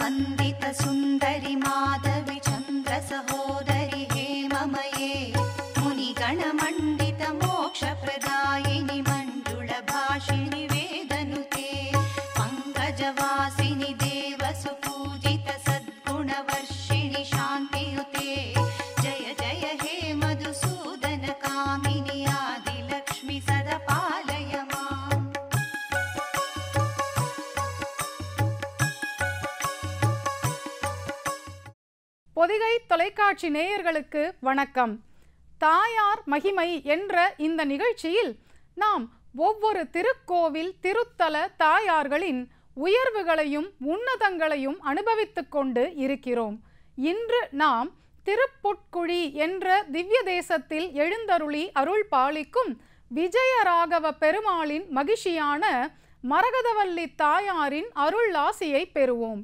वन्दित सुन्दरि मा பொதிகை தொலைக்காட்சி நேயர்களுக்கு வணக்கம் தாயார் மகிமை என்ற இந்த நிகழ்ச்சியில் நாம் ஒவ்வொரு திருக்கோவில் திருத்தல தாயார்களின் உயர்வுகளையும் உன்னதங்களையும் அனுபவித்து கொண்டு இருக்கிறோம் இன்று நாம் திருப்புட்குழி என்ற திவ்ய தேசத்தில் எழுந்தருளி அருள் பாலிக்கும் விஜயராகவ பெருமாளின் மகிழ்ச்சியான மரகதவல்லி தாயாரின் அருள் ஆசியை பெறுவோம்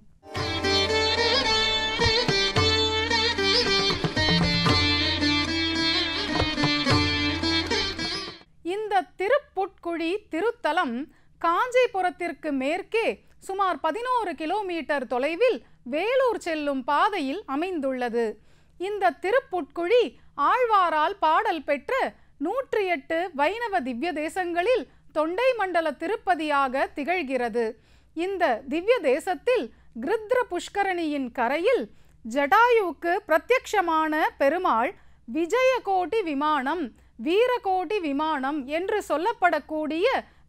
வழி திருத்தலம் காஞ்சிபுரத்திற்கு மேற்கே சுமார் பதினோரு கிலோமீட்டர் தொலைவில் வேலூர் செல்லும் பாதையில் அமைந்துள்ளது இந்த திருப்புட்குழி ஆழ்வாரால் பாடல் பெற்ற நூற்றி எட்டு வைணவ திவ்ய தேசங்களில் தொண்டை மண்டல திருப்பதியாக திகழ்கிறது இந்த திவ்ய தேசத்தில் கிருத்ர புஷ்கரணியின் கரையில் ஜடாயுவுக்கு பிரத்யக்ஷமான பெருமாள் விஜயகோட்டி விமானம் வீரகோடி விமானம் என்று சொல்லப்படக்கூடிய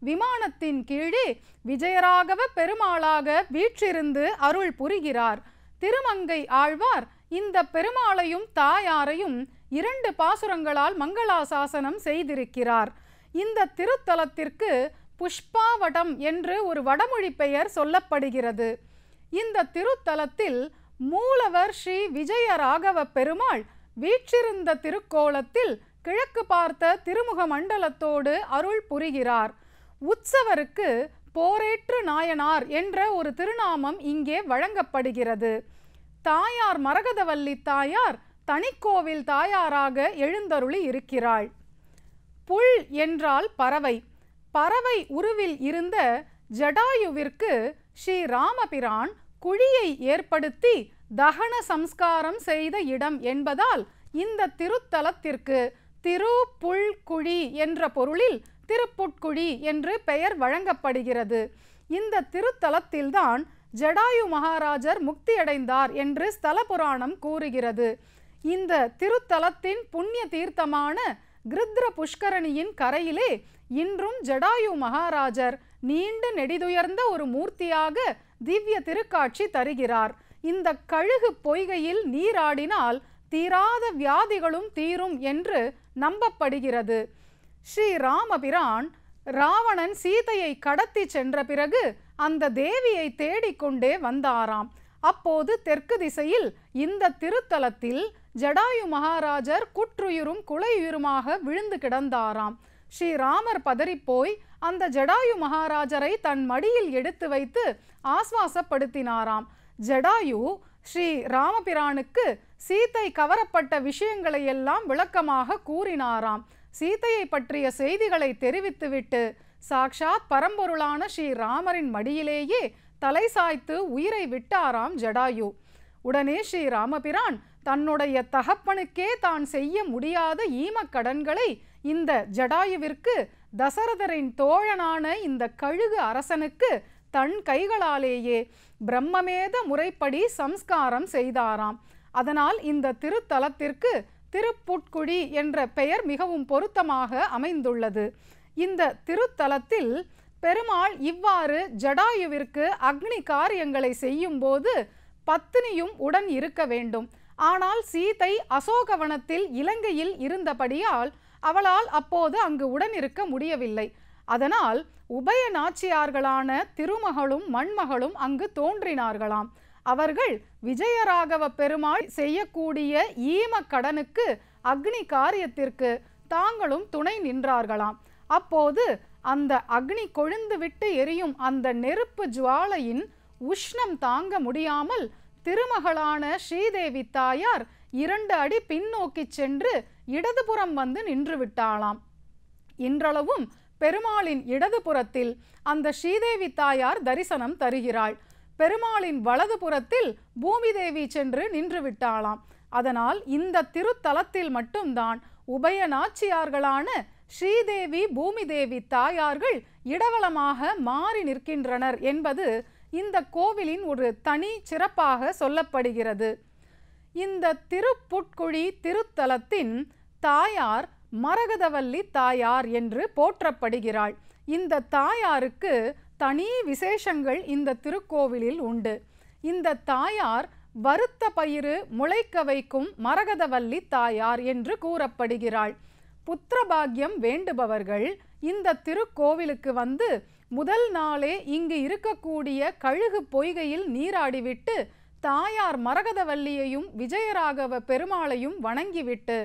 விமானத்தின் கீழே விஜயராகவ பெருமாளாக வீற்றிருந்து அருள் புரிகிறார் திருமங்கை ஆழ்வார் இந்த பெருமாளையும் தாயாரையும் இரண்டு பாசுரங்களால் மங்களாசாசனம் செய்திருக்கிறார் இந்த திருத்தலத்திற்கு புஷ்பாவடம் என்று ஒரு வடமொழி பெயர் சொல்லப்படுகிறது இந்த திருத்தலத்தில் மூலவர் ஸ்ரீ விஜயராகவ பெருமாள் வீற்றிருந்த திருக்கோலத்தில் கிழக்கு பார்த்த திருமுக மண்டலத்தோடு அருள் புரிகிறார் உற்சவருக்கு போரேற்று நாயனார் என்ற ஒரு திருநாமம் இங்கே வழங்கப்படுகிறது தாயார் மரகதவல்லி தாயார் தனிக்கோவில் தாயாராக எழுந்தருளி இருக்கிறாள் புல் என்றால் பறவை பறவை உருவில் இருந்த ஜடாயுவிற்கு ஸ்ரீ ராமபிரான் குழியை ஏற்படுத்தி தகன சம்ஸ்காரம் செய்த இடம் என்பதால் இந்த திருத்தலத்திற்கு திருப்புள்குழி என்ற பொருளில் திருப்புட்குழி என்று பெயர் வழங்கப்படுகிறது இந்த திருத்தலத்தில்தான் ஜடாயு மகாராஜர் முக்தியடைந்தார் என்று ஸ்தல புராணம் கூறுகிறது இந்த திருத்தலத்தின் புண்ணிய தீர்த்தமான கிருத்ர புஷ்கரணியின் கரையிலே இன்றும் ஜடாயு மகாராஜர் நீண்டு நெடிதுயர்ந்த ஒரு மூர்த்தியாக திவ்ய திருக்காட்சி தருகிறார் இந்த கழுகு பொய்கையில் நீராடினால் தீராத வியாதிகளும் தீரும் என்று நம்பப்படுகிறது ஸ்ரீ ராமபிரான் ராவணன் சீதையை கடத்தி சென்ற பிறகு அந்த தேவியை தேடிக்கொண்டே வந்தாராம் அப்போது தெற்கு திசையில் இந்த திருத்தலத்தில் ஜடாயு மகாராஜர் குற்றுயிரும் குலையுயிருமாக விழுந்து கிடந்தாராம் ஸ்ரீராமர் பதறிப்போய் அந்த ஜடாயு மகாராஜரை தன் மடியில் எடுத்து வைத்து ஆஸ்வாசப்படுத்தினாராம் ஜடாயு ஸ்ரீ ராமபிரானுக்கு சீத்தை கவரப்பட்ட விஷயங்களை எல்லாம் விளக்கமாக கூறினாராம் சீத்தையை பற்றிய செய்திகளை தெரிவித்துவிட்டு சாக்ஷாத் பரம்பொருளான ஸ்ரீராமரின் மடியிலேயே தலை சாய்த்து உயிரை விட்டாராம் ஜடாயு உடனே ஸ்ரீராமபிரான் தன்னுடைய தகப்பனுக்கே தான் செய்ய முடியாத ஈமக்கடன்களை இந்த ஜடாயுவிற்கு தசரதரின் தோழனான இந்த கழுகு அரசனுக்கு தன் கைகளாலேயே பிரம்மமேத முறைப்படி சம்ஸ்காரம் செய்தாராம் அதனால் இந்த திருத்தலத்திற்கு திருப்புட்குழி என்ற பெயர் மிகவும் பொருத்தமாக அமைந்துள்ளது இந்த திருத்தலத்தில் பெருமாள் இவ்வாறு ஜடாயுவிற்கு அக்னி காரியங்களை செய்யும் போது பத்தினியும் உடன் இருக்க வேண்டும் ஆனால் சீதை அசோகவனத்தில் இலங்கையில் இருந்தபடியால் அவளால் அப்போது அங்கு உடன் இருக்க முடியவில்லை அதனால் உபய நாச்சியார்களான திருமகளும் மண்மகளும் அங்கு தோன்றினார்களாம் அவர்கள் விஜயராகவ பெருமாள் செய்யக்கூடிய ஈம கடனுக்கு அக்னி காரியத்திற்கு தாங்களும் துணை நின்றார்களாம் அப்போது அந்த அக்னி கொழுந்து விட்டு எரியும் அந்த நெருப்பு ஜுவாலையின் உஷ்ணம் தாங்க முடியாமல் திருமகளான ஸ்ரீதேவி தாயார் இரண்டு அடி பின்னோக்கி சென்று இடதுபுறம் வந்து நின்று விட்டாளாம் இன்றளவும் பெருமாளின் இடதுபுறத்தில் அந்த ஸ்ரீதேவி தாயார் தரிசனம் தருகிறாள் பெருமாளின் வலது புறத்தில் பூமி தேவி சென்று நின்று விட்டாளாம் அதனால் இந்த திருத்தலத்தில் மட்டும்தான் உபய நாச்சியார்களான ஸ்ரீதேவி பூமி தேவி தாயார்கள் இடவளமாக மாறி நிற்கின்றனர் என்பது இந்த கோவிலின் ஒரு தனி சிறப்பாக சொல்லப்படுகிறது இந்த திருப்புட்குழி திருத்தலத்தின் தாயார் மரகதவல்லி தாயார் என்று போற்றப்படுகிறாள் இந்த தாயாருக்கு தனி விசேஷங்கள் இந்த திருக்கோவிலில் உண்டு இந்த தாயார் வருத்த பயிறு முளைக்க வைக்கும் மரகதவல்லி தாயார் என்று கூறப்படுகிறாள் புத்திரபாகியம் வேண்டுபவர்கள் இந்த திருக்கோவிலுக்கு வந்து முதல் நாளே இங்கு இருக்கக்கூடிய கழுகு பொய்கையில் நீராடிவிட்டு தாயார் மரகதவல்லியையும் விஜயராகவ பெருமாளையும் வணங்கிவிட்டு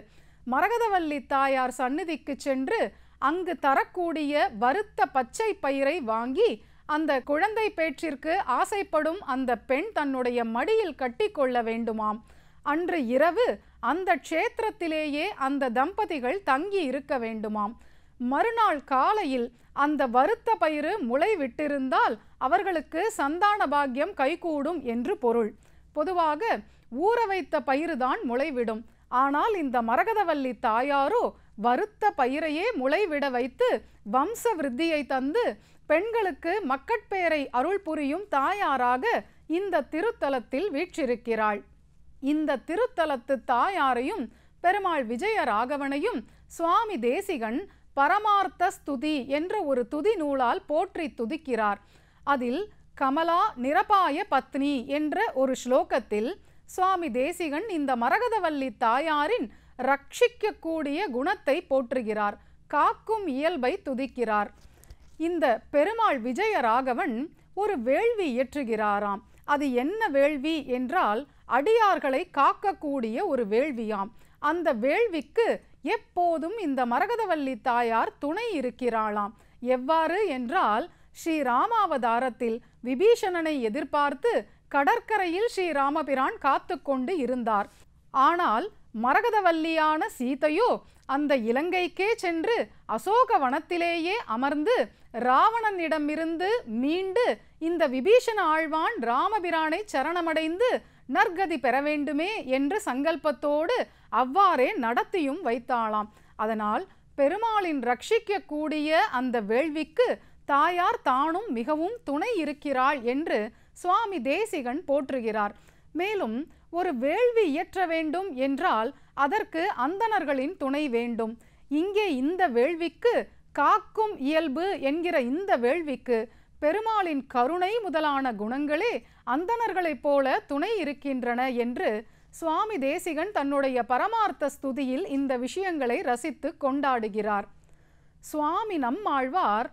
மரகதவல்லி தாயார் சந்நிதிக்கு சென்று அங்கு தரக்கூடிய வருத்த பச்சை பயிரை வாங்கி அந்த குழந்தை பேற்றிற்கு ஆசைப்படும் அந்த பெண் தன்னுடைய மடியில் கட்டி கொள்ள வேண்டுமாம் அன்று இரவு அந்த க்ஷேத்திரத்திலேயே அந்த தம்பதிகள் தங்கி இருக்க வேண்டுமாம் மறுநாள் காலையில் அந்த வருத்த பயிறு முளை விட்டிருந்தால் அவர்களுக்கு சந்தான பாக்கியம் கைகூடும் என்று பொருள் பொதுவாக ஊற வைத்த பயிறுதான் முளைவிடும் ஆனால் இந்த மரகதவல்லி தாயாரோ வறுத்த பயிரையே முளைவிட வைத்து வம்ச விருத்தியை தந்து பெண்களுக்கு மக்கட்பெயரை அருள் புரியும் தாயாராக இந்த திருத்தலத்தில் வீற்றிருக்கிறாள் இந்த திருத்தலத்து தாயாரையும் பெருமாள் விஜய ராகவனையும் சுவாமி தேசிகன் பரமார்த்த ஸ்துதி என்ற ஒரு துதி நூலால் போற்றி துதிக்கிறார் அதில் கமலா நிரபாய பத்னி என்ற ஒரு ஸ்லோகத்தில் சுவாமி தேசிகன் இந்த மரகதவல்லி தாயாரின் ரட்சிக்கக்கூடிய குணத்தை போற்றுகிறார் காக்கும் இயல்பை துதிக்கிறார் இந்த பெருமாள் விஜயராகவன் ஒரு வேள்வி இயற்றுகிறாராம் அது என்ன வேள்வி என்றால் அடியார்களை காக்கக்கூடிய ஒரு வேள்வியாம் அந்த வேள்விக்கு எப்போதும் இந்த மரகதவல்லி தாயார் துணை இருக்கிறாளாம் எவ்வாறு என்றால் ஸ்ரீராமாவதாரத்தில் விபீஷணனை எதிர்பார்த்து கடற்கரையில் ஸ்ரீராமபிரான் காத்து கொண்டு இருந்தார் ஆனால் மரகதவல்லியான சீதையோ அந்த இலங்கைக்கே சென்று அசோக வனத்திலேயே அமர்ந்து இராவணனிடமிருந்து மீண்டு இந்த விபீஷண ஆழ்வான் ராமபிரானை சரணமடைந்து நற்கதி பெற வேண்டுமே என்று சங்கல்பத்தோடு அவ்வாறே நடத்தியும் வைத்தாளாம் அதனால் பெருமாளின் ரட்சிக்கக்கூடிய அந்த வேள்விக்கு தாயார் தானும் மிகவும் துணை இருக்கிறாள் என்று சுவாமி தேசிகன் போற்றுகிறார் மேலும் ஒரு வேள்வி இயற்ற வேண்டும் என்றால் அதற்கு அந்தணர்களின் துணை வேண்டும் இங்கே இந்த வேள்விக்கு காக்கும் இயல்பு என்கிற இந்த வேள்விக்கு பெருமாளின் கருணை முதலான குணங்களே அந்தணர்களைப் போல துணை இருக்கின்றன என்று சுவாமி தேசிகன் தன்னுடைய பரமார்த்த ஸ்துதியில் இந்த விஷயங்களை ரசித்து கொண்டாடுகிறார் சுவாமி நம்மாழ்வார்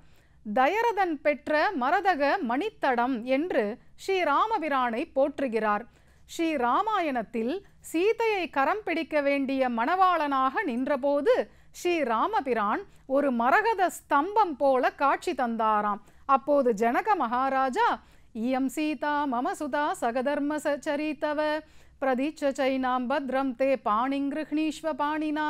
தயரதன் பெற்ற மரதக மணித்தடம் என்று ஸ்ரீராமபிரானை போற்றுகிறார் ஸ்ரீ ராமாயணத்தில் சீதையை கரம் பிடிக்க வேண்டிய மணவாளனாக நின்றபோது ஸ்ரீ ராமபிரான் ஒரு மரகத ஸ்தம்பம் போல காட்சி தந்தாராம் அப்போது ஜனக மகாராஜா இயம் சீதா மம சுதா சகதர்ம சரித்தவ பிரதீச்ச சைனாம் பத்ரம் தே பாணிங்கிருஷ்ணீஸ்வ பாணினா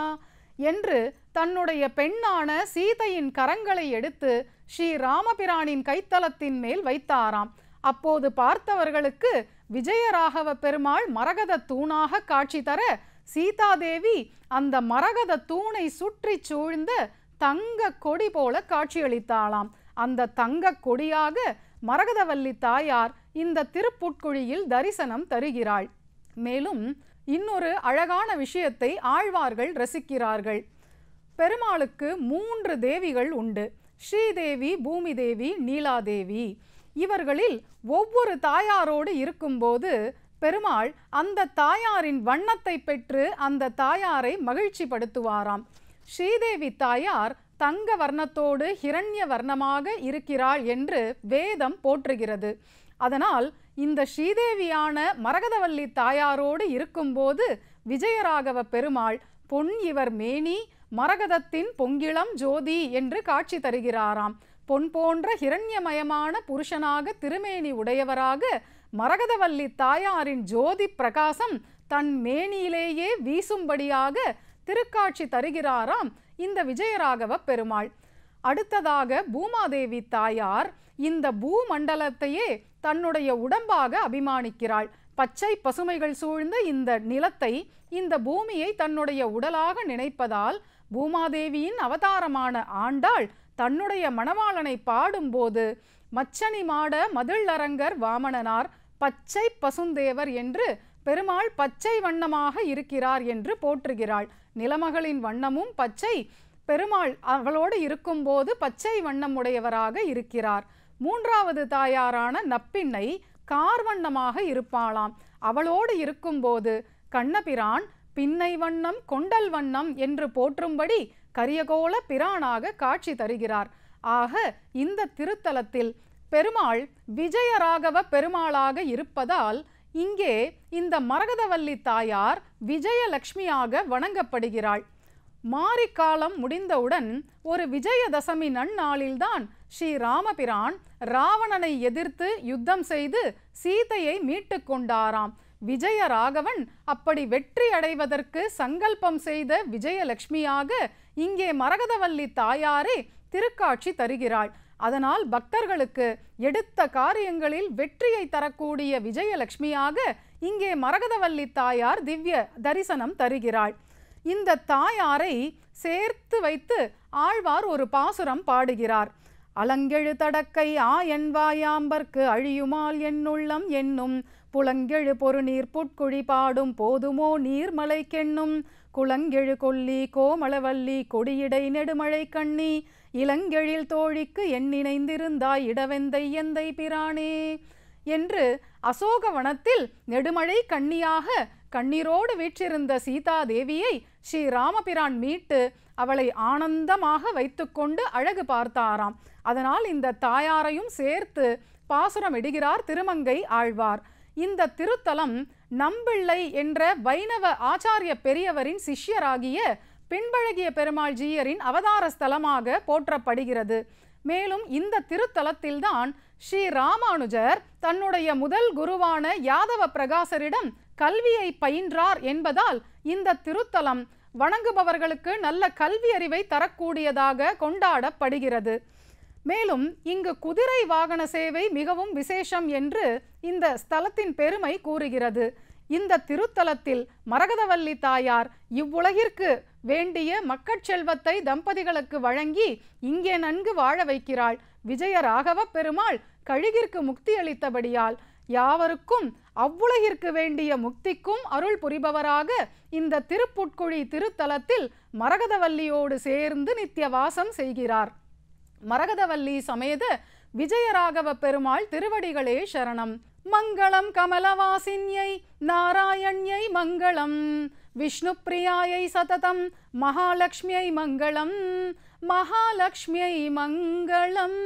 என்று தன்னுடைய பெண்ணான சீதையின் கரங்களை எடுத்து ஸ்ரீ ராமபிரானின் கைத்தலத்தின் மேல் வைத்தாராம் அப்போது பார்த்தவர்களுக்கு விஜயராகவ பெருமாள் மரகத தூணாக காட்சி தர சீதாதேவி அந்த மரகத தூணை சுற்றி சூழ்ந்த தங்க கொடி போல காட்சியளித்தாளாம் அந்த தங்க கொடியாக மரகதவல்லி தாயார் இந்த திருப்புட்குழியில் தரிசனம் தருகிறாள் மேலும் இன்னொரு அழகான விஷயத்தை ஆழ்வார்கள் ரசிக்கிறார்கள் பெருமாளுக்கு மூன்று தேவிகள் உண்டு ஸ்ரீதேவி பூமி தேவி நீலாதேவி இவர்களில் ஒவ்வொரு தாயாரோடு இருக்கும்போது பெருமாள் அந்த தாயாரின் வண்ணத்தை பெற்று அந்த தாயாரை மகிழ்ச்சிப்படுத்துவாராம் ஸ்ரீதேவி தாயார் தங்க வர்ணத்தோடு ஹிரண்ய வர்ணமாக இருக்கிறாள் என்று வேதம் போற்றுகிறது அதனால் இந்த ஸ்ரீதேவியான மரகதவல்லி தாயாரோடு இருக்கும்போது விஜயராகவ பெருமாள் பொன் இவர் மேனி மரகதத்தின் பொங்கிளம் ஜோதி என்று காட்சி தருகிறாராம் பொன் போன்ற ஹிரண்யமயமான புருஷனாக திருமேனி உடையவராக மரகதவல்லி தாயாரின் ஜோதி பிரகாசம் தன் மேனியிலேயே வீசும்படியாக திருக்காட்சி தருகிறாராம் இந்த விஜயராகவ பெருமாள் அடுத்ததாக பூமாதேவி தாயார் இந்த பூமண்டலத்தையே தன்னுடைய உடம்பாக அபிமானிக்கிறாள் பச்சை பசுமைகள் சூழ்ந்த இந்த நிலத்தை இந்த பூமியை தன்னுடைய உடலாக நினைப்பதால் பூமாதேவியின் அவதாரமான ஆண்டாள் தன்னுடைய மணவாளனை பாடும்போது மச்சனி மாட மதில் அரங்கர் வாமணனார் பச்சை பசுந்தேவர் என்று பெருமாள் பச்சை வண்ணமாக இருக்கிறார் என்று போற்றுகிறாள் நிலமகளின் வண்ணமும் பச்சை பெருமாள் அவளோடு இருக்கும்போது பச்சை வண்ணம் உடையவராக இருக்கிறார் மூன்றாவது தாயாரான நப்பிண்ணை கார் வண்ணமாக இருப்பாளாம் அவளோடு இருக்கும்போது கண்ணபிரான் பின்னை வண்ணம் கொண்டல் வண்ணம் என்று போற்றும்படி கரியகோல பிரானாக காட்சி தருகிறார் ஆக இந்த திருத்தலத்தில் பெருமாள் விஜயராகவ பெருமாளாக இருப்பதால் இங்கே இந்த மரகதவல்லி தாயார் விஜயலட்சுமியாக வணங்கப்படுகிறாள் காலம் முடிந்தவுடன் ஒரு விஜயதசமி நன்னாளில்தான் ஸ்ரீ ராமபிரான் ராவணனை எதிர்த்து யுத்தம் செய்து சீதையை மீட்டு கொண்டாராம் விஜய ராகவன் அப்படி வெற்றி அடைவதற்கு சங்கல்பம் செய்த விஜயலட்சுமியாக இங்கே மரகதவல்லி தாயாரே திருக்காட்சி தருகிறாள் அதனால் பக்தர்களுக்கு எடுத்த காரியங்களில் வெற்றியை தரக்கூடிய விஜயலட்சுமியாக இங்கே மரகதவல்லி தாயார் திவ்ய தரிசனம் தருகிறாள் இந்த தாயாரை சேர்த்து வைத்து ஆழ்வார் ஒரு பாசுரம் பாடுகிறார் அலங்கெழு தடக்கை ஆ என் வாயாம்பர்க்கு அழியுமால் என்னுள்ளம் என்னும் புலங்கெழு நீர் புட்குழி பாடும் போதுமோ நீர்மலை கெண்ணும் குளங்கெழு கொல்லி கோமளவல்லி கொடியிடை நெடுமழை கண்ணி இளங்கெழில் தோழிக்கு எண்ணிணைந்திருந்தாய் இடவெந்தை எந்தை பிரானே என்று அசோகவனத்தில் நெடுமழை கண்ணியாக கண்ணீரோடு வீற்றிருந்த சீதாதேவியை ஸ்ரீராமபிரான் மீட்டு அவளை ஆனந்தமாக வைத்துக்கொண்டு அழகு பார்த்தாராம் அதனால் இந்த தாயாரையும் சேர்த்து பாசுரம் இடுகிறார் திருமங்கை ஆழ்வார் இந்த திருத்தலம் நம்பிள்ளை என்ற வைணவ ஆச்சாரிய பெரியவரின் சிஷ்யராகிய பின்பழகிய பெருமாள் ஜீயரின் அவதார ஸ்தலமாக போற்றப்படுகிறது மேலும் இந்த திருத்தலத்தில்தான் ஸ்ரீ ராமானுஜர் தன்னுடைய முதல் குருவான யாதவ பிரகாசரிடம் கல்வியை பயின்றார் என்பதால் இந்த திருத்தலம் வணங்குபவர்களுக்கு நல்ல கல்வி அறிவை தரக்கூடியதாக கொண்டாடப்படுகிறது மேலும் இங்கு குதிரை வாகன சேவை மிகவும் விசேஷம் என்று இந்த ஸ்தலத்தின் பெருமை கூறுகிறது இந்த திருத்தலத்தில் மரகதவல்லி தாயார் இவ்வுலகிற்கு வேண்டிய மக்கட்செல்வத்தை தம்பதிகளுக்கு வழங்கி இங்கே நன்கு வாழ வைக்கிறாள் விஜய ராகவ பெருமாள் கழுகிற்கு முக்தி அளித்தபடியால் யாவருக்கும் அவ்வுலகிற்கு வேண்டிய முக்திக்கும் அருள் புரிபவராக இந்த திருப்புட்குழி திருத்தலத்தில் மரகதவல்லியோடு சேர்ந்து நித்திய வாசம் செய்கிறார் மரகதவல்லி சமேத விஜயராகவ பெருமாள் திருவடிகளே சரணம் மங்களம் கமலவாசின்யை நாராயண்யை மங்களம் விஷ்ணு பிரியாயை சததம் மகாலட்சுமியை மங்களம் மகாலட்சுமியை மங்களம்